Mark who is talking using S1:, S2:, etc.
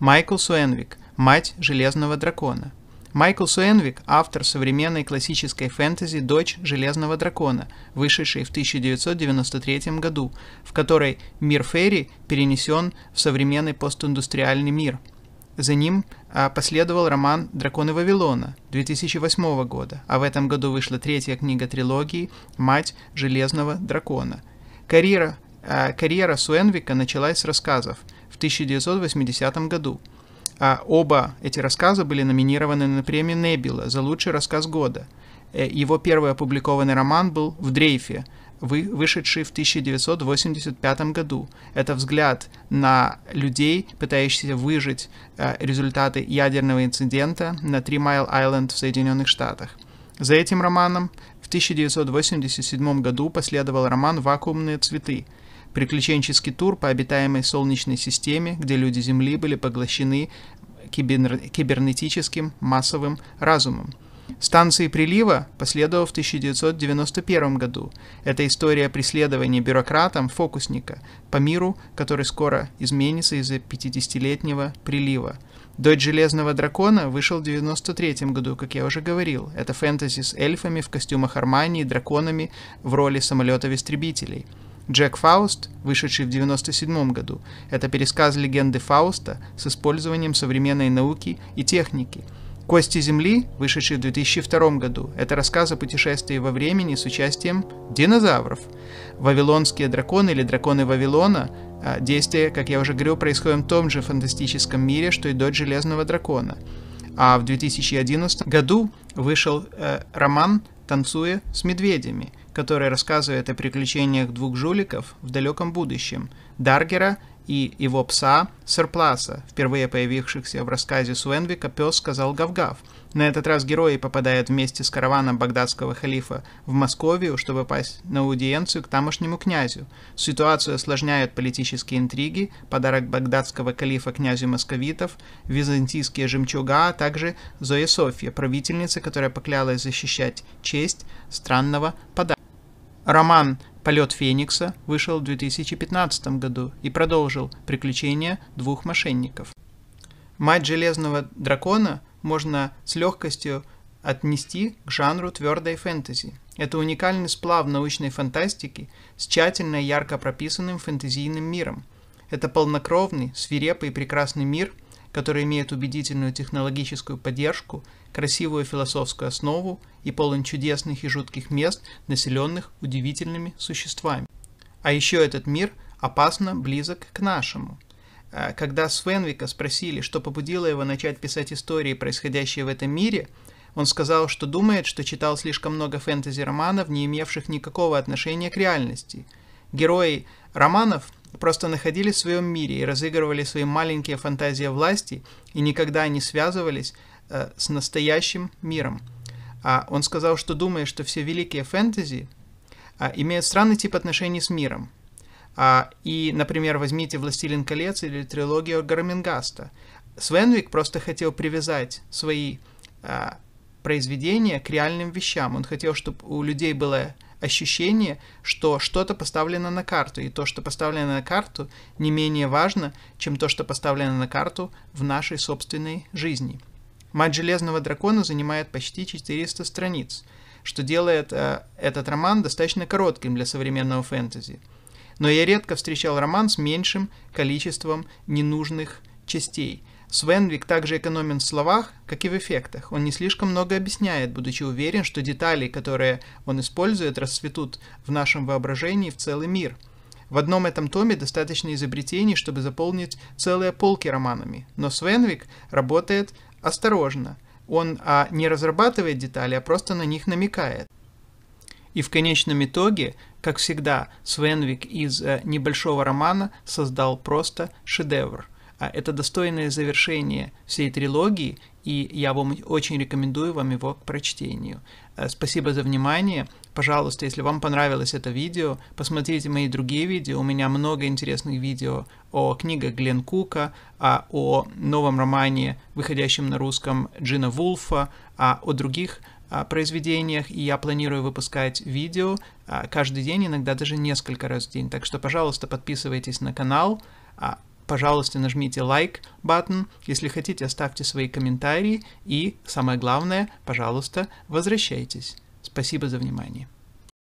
S1: Майкл Суэнвик – мать Железного Дракона. Майкл Суэнвик – автор современной классической фэнтези «Дочь Железного Дракона», вышедшей в 1993 году, в которой мир Ферри перенесен в современный постиндустриальный мир. За ним а, последовал роман «Драконы Вавилона» 2008 года, а в этом году вышла третья книга трилогии «Мать Железного Дракона». Карьера, а, карьера Суэнвика началась с рассказов – 1980 году. А оба эти рассказа были номинированы на премию Небила за лучший рассказ года. Э, его первый опубликованный роман был «В дрейфе», вышедший в 1985 году. Это взгляд на людей, пытающихся выжить э, результаты ядерного инцидента на Три Майл-Айленд в Соединенных Штатах. За этим романом в 1987 году последовал роман «Вакуумные цветы», Приключенческий тур по обитаемой Солнечной системе, где люди Земли были поглощены кибер... кибернетическим массовым разумом. Станции прилива последовала в 1991 году. Это история преследования бюрократом фокусника по миру, который скоро изменится из-за 50-летнего прилива. «Дочь Железного Дракона» вышел в 1993 году, как я уже говорил. Это фэнтези с эльфами в костюмах Армани и драконами в роли самолетов-истребителей. Джек Фауст, вышедший в 1997 году, это пересказ легенды Фауста с использованием современной науки и техники. «Кости Земли», вышедший в 2002 году, это рассказ о путешествии во времени с участием динозавров. «Вавилонские драконы» или «Драконы Вавилона» а, действие, как я уже говорил, происходит в том же фантастическом мире, что и «Дочь Железного Дракона». А в 2011 году вышел э, роман «Танцуя с медведями», который рассказывает о приключениях двух жуликов в далеком будущем – Даргера и его пса Серпласа, впервые появившихся в рассказе Суэнвика «Пес сказал гав-гав». На этот раз герои попадают вместе с караваном багдадского халифа в Московию, чтобы попасть на аудиенцию к тамошнему князю. Ситуацию осложняют политические интриги, подарок багдадского халифа князю московитов, византийские жемчуга, а также Зоя Софья, правительница, которая поклялась защищать честь странного подарка. Роман «Полет Феникса» вышел в 2015 году и продолжил «Приключения двух мошенников». «Мать Железного дракона» можно с легкостью отнести к жанру твердой фэнтези. Это уникальный сплав научной фантастики с тщательно и ярко прописанным фэнтезийным миром. Это полнокровный, свирепый и прекрасный мир – который имеет убедительную технологическую поддержку, красивую философскую основу и полон чудесных и жутких мест, населенных удивительными существами. А еще этот мир опасно близок к нашему. А, когда Свенвика спросили, что побудило его начать писать истории, происходящие в этом мире, он сказал, что думает, что читал слишком много фэнтези-романов, не имевших никакого отношения к реальности. Герои романов просто находили в своем мире и разыгрывали свои маленькие фантазии власти и никогда не связывались э, с настоящим миром. А он сказал, что думает, что все великие фэнтези а, имеют странный тип отношений с миром. А, и, например, возьмите «Властелин колец» или трилогию Гармингаста. Свенвик просто хотел привязать свои а, произведения к реальным вещам. Он хотел, чтобы у людей было ощущение, что что-то поставлено на карту, и то, что поставлено на карту, не менее важно, чем то, что поставлено на карту в нашей собственной жизни. «Мать Железного Дракона» занимает почти 400 страниц, что делает э, этот роман достаточно коротким для современного фэнтези. Но я редко встречал роман с меньшим количеством ненужных частей – Свенвик также экономен в словах, как и в эффектах. Он не слишком много объясняет, будучи уверен, что детали, которые он использует, расцветут в нашем воображении в целый мир. В одном этом томе достаточно изобретений, чтобы заполнить целые полки романами. Но Свенвик работает осторожно. Он а, не разрабатывает детали, а просто на них намекает. И в конечном итоге, как всегда, Свенвик из э, небольшого романа создал просто шедевр – а это достойное завершение всей трилогии, и я вам очень рекомендую вам его к прочтению. Э, спасибо за внимание. Пожалуйста, если вам понравилось это видео, посмотрите мои другие видео. У меня много интересных видео о книгах Глен Кука, а о новом романе, выходящем на русском Джина Вулфа, а о других произведениях, и я планирую выпускать видео каждый день, иногда даже несколько раз в день. Так что, пожалуйста, подписывайтесь на канал, Пожалуйста, нажмите лайк button. Если хотите, оставьте свои комментарии. И самое главное, пожалуйста, возвращайтесь. Спасибо за внимание.